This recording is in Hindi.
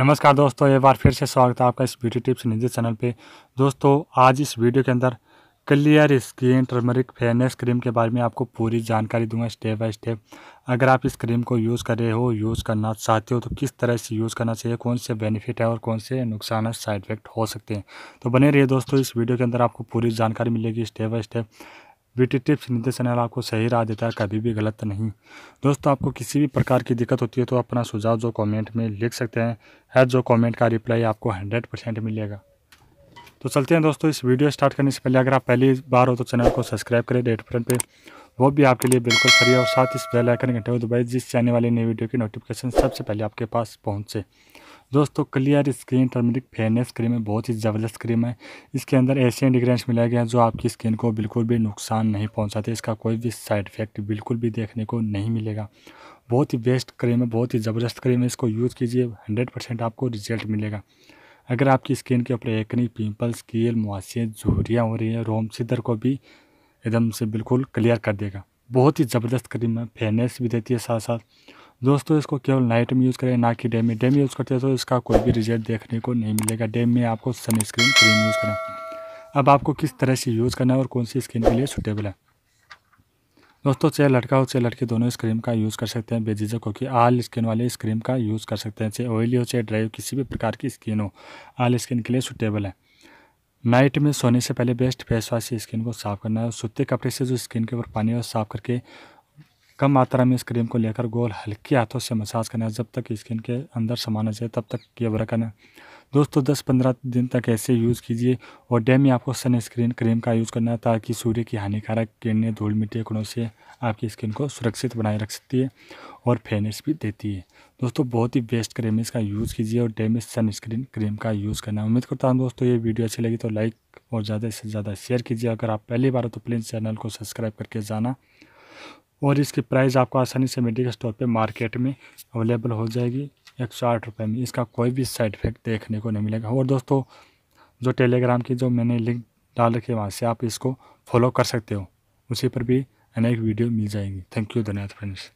नमस्कार दोस्तों एक बार फिर से स्वागत है आपका इस ब्यूटी टिप्स निजी चैनल पे दोस्तों आज इस वीडियो के अंदर clear skin turmeric fairness cream के बारे में आपको पूरी जानकारी दूंगा स्टेप बाय स्टेप अगर आप इस क्रीम को यूज़ कर रहे हो यूज़ करना चाहते हो तो किस तरह से यूज़ करना चाहिए कौन से बेनिफिट है और कौन से नुकसान साइड इफेक्ट हो सकते हैं तो बने रहिए दोस्तों इस वीडियो के अंदर आपको पूरी जानकारी मिलेगी step by step beauty tips Neeti channel आपको सही राह देता है कभी भी गलत नहीं दोस्तों आपको किसी भी प्रकार की दिक्कत होती है तो अपना सुझाव जो कमेंट में लिख सकते हैं है जो कमेंट का रिप्लाई आपको 100 परसेंट मिलेगा तो चलते हैं दोस्तों इस वीडियो स्टार्ट करने से पहले अगर आप पहली बार हो तो चैनल को सब्सक्राइब करें डेट फ्रेंड पर वो भी आपके लिए बिल्कुल फ्री है और साथ इस बेलाइकन घंटे को जिससे आने वाली नई वीडियो की नोटिफिकेशन सबसे पहले आपके पास पहुँचे दोस्तों clear screen turmeric fairness cream है बहुत ही ज़बरदस्त क्रीम है इसके अंदर ऐसे इंग्रेडिएंट्स मिलाए गए हैं जो आपकी स्किन को बिल्कुल भी नुकसान नहीं पहुंचाते इसका कोई भी साइड इफेक्ट बिल्कुल भी देखने को नहीं मिलेगा बहुत ही बेस्ट क्रीम है बहुत ही ज़बरदस्त क्रीम है इसको यूज़ कीजिए हंड्रेड आपको रिजल्ट मिलेगा अगर आपकी स्किन के ऊपर एकनी पिम्पल्स कील मुआसे झूरियाँ हो रही हैं रोम सिदर को भी एकदम से बिल्कुल क्लियर कर देगा बहुत ही ज़बरदस्त क्रीम है फेयरनेस भी देती है साथ साथ दोस्तों इसको केवल नाइट में यूज़ करें ना कि डे में डे में यूज़ करते हैं तो इसका कोई भी रिजल्ट देखने को नहीं मिलेगा डे में आपको सनस्क्रीन क्रीम यूज़ करना अब आपको किस तरह से यूज़ करना है और कौन सी स्किन के लिए सूटेबल है दोस्तों चाहे लड़का हो चाहे लड़की दोनों इस क्रीम का यूज़ कर सकते हैं बेझिझक क्योंकि आल स्किन वाले इस क्रीम का यूज़ कर सकते हैं चाहे ऑयली हो चाहे ड्राई हो किसी भी प्रकार की स्किन हो आल स्किन के लिए सूटेबल है नाइट में सोने से पहले बेस्ट फेस वाश से स्किन को साफ़ करना है सूते कपड़े से जो स्किन के ऊपर पानी है साफ़ करके कम मात्रा में इस क्रीम को लेकर गोल हल्के हाथों से मसाज करना है जब तक स्किन के अंदर समाना जाए तब तक ये वर्क करना है दोस्तों 10-15 दिन तक ऐसे यूज़ कीजिए और डे में आपको सनस्क्रीन क्रीम का यूज़ करना है ताकि सूर्य की हानिकारक किरणें धूल मिट्टी कणों से आपकी स्किन को सुरक्षित बनाए रख सकती है और फेनेस भी देती है दोस्तों बहुत ही बेस्ट क्रीम है इसका यूज़ कीजिए और डे में सनस्क्रीन क्रीम का यूज़ करना है उम्मीद करता हूँ दोस्तों ये वीडियो अच्छी लगी तो लाइक और ज़्यादा से ज़्यादा शेयर कीजिए अगर आप पहली बार हो तो प्लीज़ चैनल को सब्सक्राइब करके जाना और इसकी प्राइस आपको आसानी से मेडिकल स्टोर पे मार्केट में अवेलेबल हो जाएगी एक सौ आठ रुपये में इसका कोई भी साइड इफ़ेक्ट देखने को नहीं मिलेगा और दोस्तों जो टेलीग्राम की जो मैंने लिंक डाल रखी है वहाँ से आप इसको फॉलो कर सकते हो उसी पर भी अनेक वीडियो मिल जाएंगी थैंक यू धन्यवाद फ्रेंड्स